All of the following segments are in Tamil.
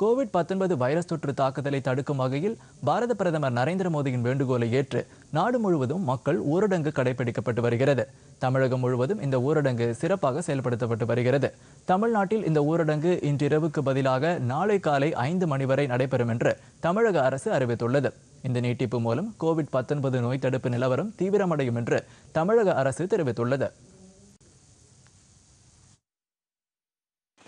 கோவிட் பத்தொன்பது வைரஸ் தொற்று தாக்குதலை தடுக்கும் வகையில் பாரத பிரதமர் நரேந்திர மோடியின் வேண்டுகோளை ஏற்று நாடு முழுவதும் மக்கள் ஊரடங்கு கடைபிடிக்கப்பட்டு வருகிறது தமிழகம் முழுவதும் இந்த ஊரடங்கு சிறப்பாக செயல்படுத்தப்பட்டு வருகிறது தமிழ்நாட்டில் இந்த ஊரடங்கு இன்றிரவுக்கு பதிலாக நாளை காலை ஐந்து மணி வரை நடைபெறும் என்று தமிழக அரசு அறிவித்துள்ளது இந்த நீட்டிப்பு மூலம் கோவிட் பத்தொன்பது நோய் தடுப்பு நிலவரம் தீவிரமடையும் என்று தமிழக அரசு தெரிவித்துள்ளது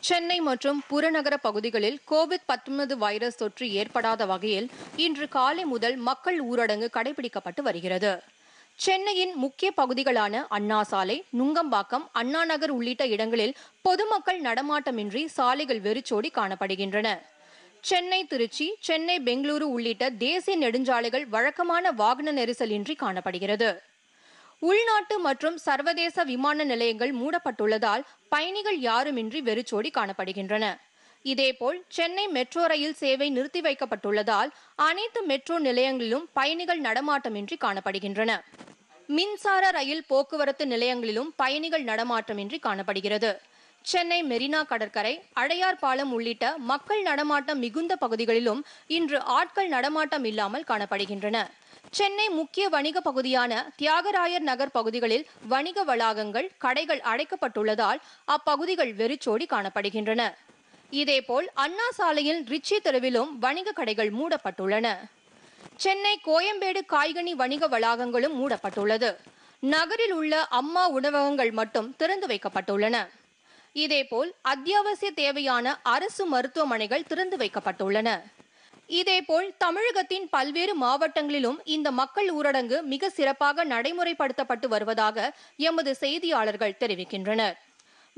சென்னை மற்றும் புறநகர பகுதிகளில் கோவிட் பத்தொன்பது வைரஸ் தொற்று ஏற்படாத வகையில் இன்று காலை முதல் மக்கள் ஊரடங்கு கடைபிடிக்கப்பட்டு வருகிறது சென்னையின் முக்கிய பகுதிகளான அண்ணா சாலை நுங்கம்பாக்கம் அண்ணா நகர் உள்ளிட்ட இடங்களில் பொதுமக்கள் நடமாட்டமின்றி சாலைகள் வெறிச்சோடி காணப்படுகின்றன சென்னை திருச்சி சென்னை பெங்களூரு உள்ளிட்ட தேசிய நெடுஞ்சாலைகள் வழக்கமான வாகன நெரிசலின்றி காணப்படுகிறது உள்நாட்டு மற்றும் சர்வதேச விமான நிலையங்கள் மூடப்பட்டுள்ளதால் பயணிகள் யாருமின்றி வெறிச்சோடி காணப்படுகின்றன இதேபோல் சென்னை மெட்ரோ ரயில் சேவை நிறுத்தி வைக்கப்பட்டுள்ளதால் அனைத்து மெட்ரோ நிலையங்களிலும் பயணிகள் நடமாட்டமின்றி காணப்படுகின்றன மின்சார ரயில் போக்குவரத்து நிலையங்களிலும் பயணிகள் நடமாட்டமின்றி காணப்படுகிறது சென்னை மெரினா கடற்கரை அடையார் பாலம் உள்ளிட்ட மக்கள் நடமாட்டம் மிகுந்த பகுதிகளிலும் இன்று ஆட்கள் நடமாட்டம் இல்லாமல் காணப்படுகின்றன சென்னை முக்கிய வணிக பகுதியான தியாகராயர் நகர் பகுதிகளில் வணிக வளாகங்கள் கடைகள் அடைக்கப்பட்டுள்ளதால் அப்பகுதிகள் வெறிச்சோடி காணப்படுகின்றன இதேபோல் அண்ணா சாலையில் ரிச்சி தெருவிலும் வணிக கடைகள் மூடப்பட்டுள்ளன சென்னை கோயம்பேடு காய்கனி வணிக வளாகங்களும் மூடப்பட்டுள்ளது நகரில் உள்ள அம்மா உணவகங்கள் மட்டும் திறந்து வைக்கப்பட்டுள்ளன இதேபோல் அத்தியாவசிய தேவையான அரசு மருத்துவமனைகள் திறந்து வைக்கப்பட்டுள்ளன இதேபோல் தமிழகத்தின் பல்வேறு மாவட்டங்களிலும் இந்த மக்கள் ஊரடங்கு மிக சிறப்பாக நடைமுறைப்படுத்தப்பட்டு வருவதாக எமது செய்தியாளர்கள் தெரிவிக்கின்றனர்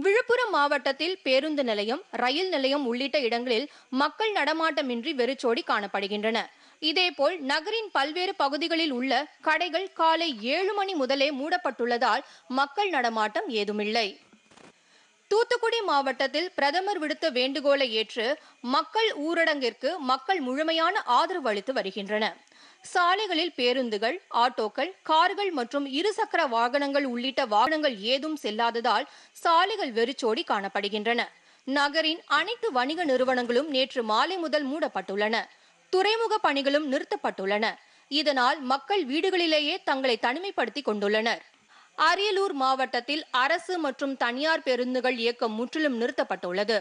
விழுப்புரம் மாவட்டத்தில் பேருந்து நிலையம் ரயில் நிலையம் உள்ளிட்ட இடங்களில் மக்கள் நடமாட்டமின்றி வெறிச்சோடி காணப்படுகின்றன இதேபோல் நகரின் பல்வேறு பகுதிகளில் உள்ள கடைகள் காலை ஏழு மணி முதலே மூடப்பட்டுள்ளதால் மக்கள் நடமாட்டம் ஏதுமில்லை தூத்துக்குடி மாவட்டத்தில் பிரதமர் விடுத்த வேண்டுகோளை ஏற்று மக்கள் ஊரடங்கிற்கு மக்கள் முழுமையான ஆதரவு அளித்து வருகின்றனர் சாலைகளில் பேருந்துகள் ஆட்டோக்கள் கார்கள் மற்றும் இருசக்கர வாகனங்கள் உள்ளிட்ட வாகனங்கள் ஏதும் செல்லாததால் சாலைகள் வெறிச்சோடி காணப்படுகின்றன நகரின் அனைத்து வணிக நிறுவனங்களும் நேற்று மாலை முதல் மூடப்பட்டுள்ளன துறைமுக பணிகளும் நிறுத்தப்பட்டுள்ளன இதனால் மக்கள் வீடுகளிலேயே தங்களை தனிமைப்படுத்திக் கொண்டுள்ளனர் அரியலூர் மாவட்டத்தில் அரசு மற்றும் தனியார் பேருந்துகள் இயக்கம் முற்றிலும் நிறுத்தப்பட்டுள்ளது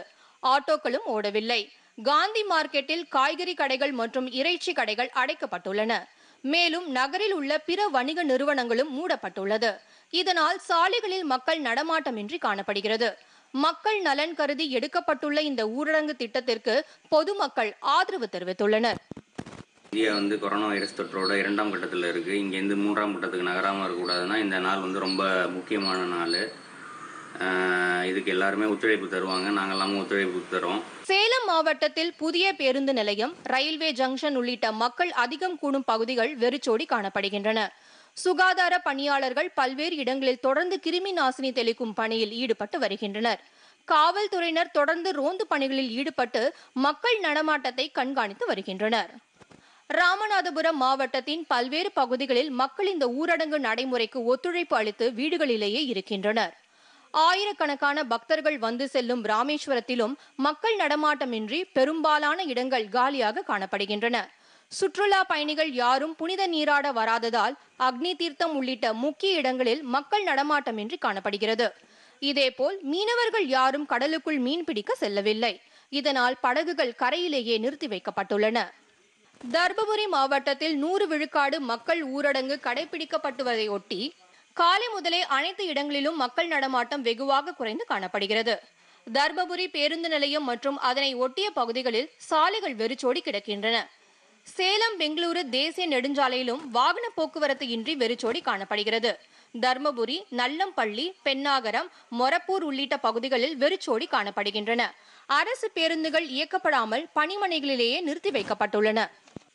ஆட்டோக்களும் ஓடவில்லை காந்தி மார்க்கெட்டில் காய்கறி கடைகள் மற்றும் இறைச்சி கடைகள் அடைக்கப்பட்டுள்ளன மேலும் நகரில் உள்ள பிற வணிக நிறுவனங்களும் மூடப்பட்டுள்ளது இதனால் சாலைகளில் மக்கள் நடமாட்டமின்றி காணப்படுகிறது மக்கள் நலன் கருதி எடுக்கப்பட்டுள்ள இந்த ஊரடங்கு திட்டத்திற்கு பொதுமக்கள் ஆதரவு தெரிவித்துள்ளனர் இந்தியா வந்து கொரோனா வைரஸ் தொற்றோட இரண்டாம் கட்டத்தில் இருக்குது இங்கேருந்து மூன்றாம் கட்டத்துக்கு நகராமல் இருக்கக்கூடாதுன்னா இந்த நாள் வந்து ரொம்ப முக்கியமான நாள் இதுக்கு எல்லாருமே ஒத்துழைப்பு தருவாங்க நாங்கள்லாம் ஒத்துழைப்பு தரோம் சேலம் மாவட்டத்தில் புதிய பேருந்து நிலையம் ரயில்வே ஜங்ஷன் உள்ளிட்ட மக்கள் அதிகம் கூடும் பகுதிகள் வெறிச்சோடி காணப்படுகின்றன சுகாதார பணியாளர்கள் பல்வேறு இடங்களில் தொடர்ந்து கிருமி நாசினி தெளிக்கும் பணியில் ஈடுபட்டு வருகின்றனர் காவல்துறையினர் தொடர்ந்து ரோந்து பணிகளில் ஈடுபட்டு மக்கள் நடமாட்டத்தை கண்காணித்து வருகின்றனர் ராமநாதபுரம் மாவட்டத்தின் பல்வேறு பகுதிகளில் மக்கள் இந்த ஊரடங்கு நடைமுறைக்கு ஒத்துழைப்பு அளித்து வீடுகளிலேயே இருக்கின்றனர் ஆயிரக்கணக்கான பக்தர்கள் வந்து செல்லும் ராமேஸ்வரத்திலும் மக்கள் நடமாட்டமின்றி பெரும்பாலான இடங்கள் காலியாக காணப்படுகின்றன சுற்றுலா பயணிகள் யாரும் புனித நீராட வராததால் அக்னி தீர்த்தம் உள்ளிட்ட முக்கிய இடங்களில் மக்கள் நடமாட்டமின்றி காணப்படுகிறது இதேபோல் மீனவர்கள் யாரும் கடலுக்குள் மீன்பிடிக்க செல்லவில்லை இதனால் படகுகள் கரையிலேயே நிறுத்தி வைக்கப்பட்டுள்ளன தர்மபுரி மாவட்டத்தில் நூறு விழுக்காடு மக்கள் ஊரடங்கு ஒட்டி காலை முதலே அனைத்து இடங்களிலும் மக்கள் நடமாட்டம் வெகுவாக குறைந்து காணப்படுகிறது தர்மபுரி பேருந்து நிலையம் மற்றும் அதனை ஒட்டிய பகுதிகளில் சாலைகள் வெறிச்சோடி கிடக்கின்றன சேலம் பெங்களூரு தேசிய நெடுஞ்சாலையிலும் வாகன போக்குவரத்து இன்றி வெறிச்சோடி காணப்படுகிறது தர்மபுரி நல்லம்பள்ளி பெண்ணாகரம் மொரப்பூர் உள்ளிட்ட பகுதிகளில் வெறிச்சோடி காணப்படுகின்றன அரசு பேருந்துகள் இயக்கப்படாமல் பணிமனைகளிலேயே நிறுத்தி வைக்கப்பட்டுள்ளன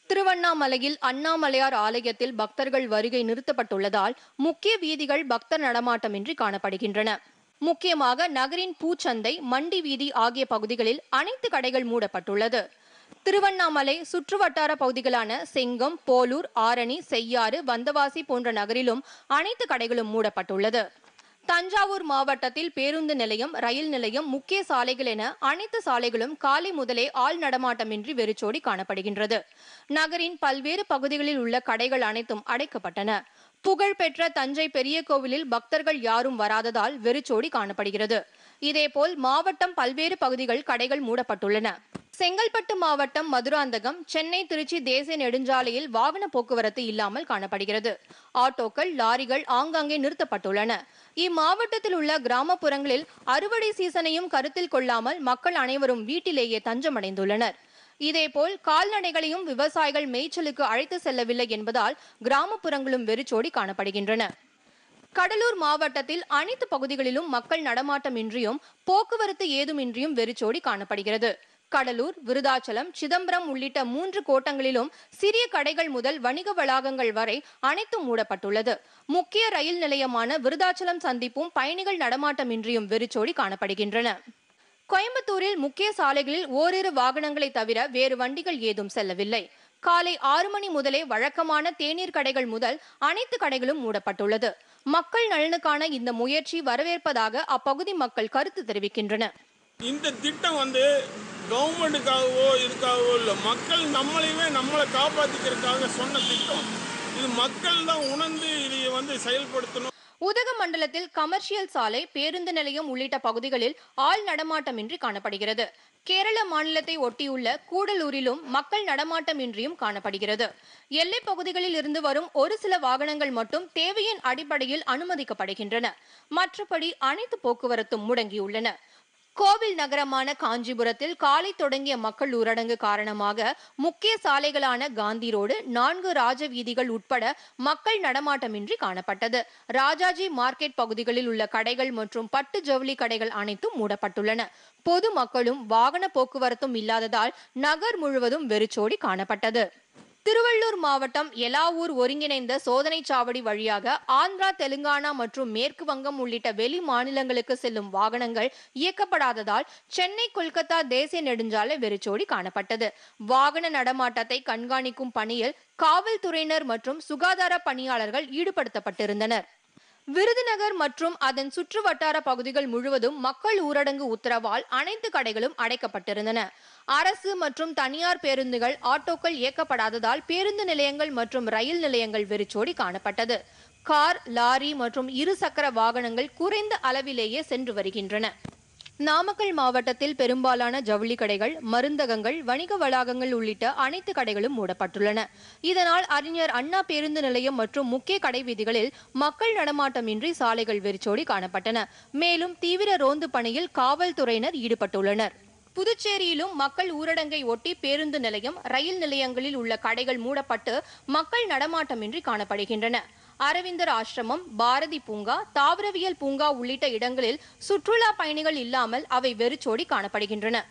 திருவண்ணாமலையில் அண்ணாமலையார் ஆலயத்தில் பக்தர்கள் வருகை நிறுத்தப்பட்டுள்ளதால் முக்கிய வீதிகள் பக்தர் நடமாட்டமின்றி காணப்படுகின்றன முக்கியமாக நகரின் பூச்சந்தை மண்டி வீதி ஆகிய பகுதிகளில் அனைத்து கடைகள் மூடப்பட்டுள்ளது திருவண்ணாமலை சுற்றுவட்டார பகுதிகளான செங்கம் போலூர் ஆரணி செய்யாறு வந்தவாசி போன்ற நகரிலும் அனைத்து கடைகளும் மூடப்பட்டுள்ளது தஞ்சாவூர் மாவட்டத்தில் பேருந்து நிலையம் ரயில் நிலையம் முக்கிய சாலைகள் என அனைத்து சாலைகளும் காலை முதலே ஆள் நடமாட்டமின்றி வெறிச்சோடி காணப்படுகின்றது நகரின் பல்வேறு பகுதிகளில் உள்ள கடைகள் அனைத்தும் அடைக்கப்பட்டன புகழ்பெற்ற தஞ்சை பெரிய கோவிலில் பக்தர்கள் யாரும் வராததால் வெறிச்சோடி காணப்படுகிறது இதேபோல் மாவட்டம் பல்வேறு பகுதிகள் கடைகள் மூடப்பட்டுள்ளன செங்கல்பட்டு மாவட்டம் மதுராந்தகம் சென்னை திருச்சி தேசிய நெடுஞ்சாலையில் வாகன போக்குவரத்து இல்லாமல் காணப்படுகிறது ஆட்டோக்கள் லாரிகள் ஆங்காங்கே நிறுத்தப்பட்டுள்ளன இம்மாவட்டத்தில் உள்ள கிராமப்புறங்களில் அறுவடை சீசனையும் கருத்தில் கொள்ளாமல் மக்கள் அனைவரும் வீட்டிலேயே தஞ்சமடைந்துள்ளனர் இதேபோல் கால்நடைகளையும் விவசாயிகள் மேய்ச்சலுக்கு அழைத்து செல்லவில்லை என்பதால் கிராமப்புறங்களும் வெறிச்சோடி காணப்படுகின்றன கடலூர் மாவட்டத்தில் அனைத்து பகுதிகளிலும் மக்கள் நடமாட்டமின்றியும் போக்குவரத்து ஏதுமின்றியும் வெறிச்சோடி காணப்படுகிறது கடலூர் விருதாச்சலம் சிதம்பரம் உள்ளிட்ட மூன்று கோட்டங்களிலும் சிறிய கடைகள் முதல் வணிக வளாகங்கள் வரை அனைத்தும் மூடப்பட்டுள்ளது முக்கிய ரயில் நிலையமான விருதாச்சலம் சந்திப்பும் பயணிகள் நடமாட்டமின்றியும் வெறிச்சோடி காணப்படுகின்றன கோயம்புத்தூரில் முக்கிய சாலைகளில் ஓரிரு வாகனங்களை தவிர வேறு வண்டிகள் ஏதும் செல்லவில்லை காலை ஆறு மணி முதலே வழக்கமான தேநீர் கடைகள் முதல் அனைத்து கடைகளும் மூடப்பட்டுள்ளது மக்கள் நலனுக்கான இந்த முயற்சி வரவேற்பதாக அப்பகுதி மக்கள் கருத்து தெரிவிக்கின்றனர் இந்த திட்டம் வந்து கவர்மெண்ட்டுக்காகவோ இதுக்காகவோ இல்லை மக்கள் நம்மளையுமே நம்மளை காப்பாற்றிக்கிறதுக்காக சொன்ன திட்டம் இது மக்கள் தான் உணர்ந்து இதை வந்து செயல்படுத்தணும் உதகமண்டலத்தில் கமர்ஷியல் சாலை பேருந்து நிலையம் உள்ளிட்ட பகுதிகளில் ஆள் நடமாட்டமின்றி காணப்படுகிறது கேரள மாநிலத்தை ஒட்டியுள்ள கூடலூரிலும் மக்கள் நடமாட்டமின்றியும் காணப்படுகிறது எல்லை பகுதிகளில் இருந்து வரும் ஒரு சில வாகனங்கள் மட்டும் தேவையின் அடிப்படையில் அனுமதிக்கப்படுகின்றன மற்றபடி அனைத்து போக்குவரத்தும் முடங்கியுள்ளன கோவில் நகரமான காஞ்சிபுரத்தில் காலை தொடங்கிய மக்கள் ஊரடங்கு காரணமாக முக்கிய சாலைகளான காந்தி ரோடு நான்கு ராஜ வீதிகள் உட்பட மக்கள் நடமாட்டமின்றி காணப்பட்டது ராஜாஜி மார்க்கெட் பகுதிகளில் உள்ள கடைகள் மற்றும் பட்டு ஜவுளி கடைகள் அனைத்தும் மூடப்பட்டுள்ளன பொது மக்களும் வாகன போக்குவரத்தும் இல்லாததால் நகர் முழுவதும் வெறிச்சோடி காணப்பட்டது திருவள்ளூர் மாவட்டம் எலாவூர் ஒருங்கிணைந்த சோதனை சாவடி வழியாக ஆந்திரா தெலுங்கானா மற்றும் மேற்கு வங்கம் உள்ளிட்ட வெளி மாநிலங்களுக்கு செல்லும் வாகனங்கள் இயக்கப்படாததால் சென்னை கொல்கத்தா தேசிய நெடுஞ்சாலை வெறிச்சோடி காணப்பட்டது வாகன நடமாட்டத்தை கண்காணிக்கும் பணியில் காவல்துறையினர் மற்றும் சுகாதார பணியாளர்கள் ஈடுபடுத்தப்பட்டிருந்தனர் விருதுநகர் மற்றும் அதன் சுற்று வட்டார பகுதிகள் முழுவதும் மக்கள் ஊரடங்கு உத்தரவால் அனைத்து கடைகளும் அடைக்கப்பட்டிருந்தன அரசு மற்றும் தனியார் பேருந்துகள் ஆட்டோக்கள் இயக்கப்படாததால் பேருந்து நிலையங்கள் மற்றும் ரயில் நிலையங்கள் வெறிச்சோடி காணப்பட்டது கார் லாரி மற்றும் இருசக்கர வாகனங்கள் குறைந்த அளவிலேயே சென்று வருகின்றன நாமக்கல் மாவட்டத்தில் பெரும்பாலான ஜவுளி கடைகள் மருந்தகங்கள் வணிக வளாகங்கள் உள்ளிட்ட அனைத்து கடைகளும் மூடப்பட்டுள்ளன இதனால் அறிஞர் அண்ணா பேருந்து நிலையம் மற்றும் முக்கிய கடை வீதிகளில் மக்கள் நடமாட்டமின்றி சாலைகள் வெறிச்சோடி காணப்பட்டன மேலும் தீவிர ரோந்து பணியில் காவல்துறையினர் ஈடுபட்டுள்ளனர் புதுச்சேரியிலும் மக்கள் ஊரடங்கை ஒட்டி பேருந்து நிலையம் ரயில் நிலையங்களில் உள்ள கடைகள் மூடப்பட்டு மக்கள் நடமாட்டமின்றி காணப்படுகின்றன அரவிந்தர் ஆசிரமம் பாரதி பூங்கா தாவரவியல் பூங்கா உள்ளிட்ட இடங்களில் சுற்றுலா பயணிகள் இல்லாமல் அவை வெறிச்சோடி காணப்படுகின்றன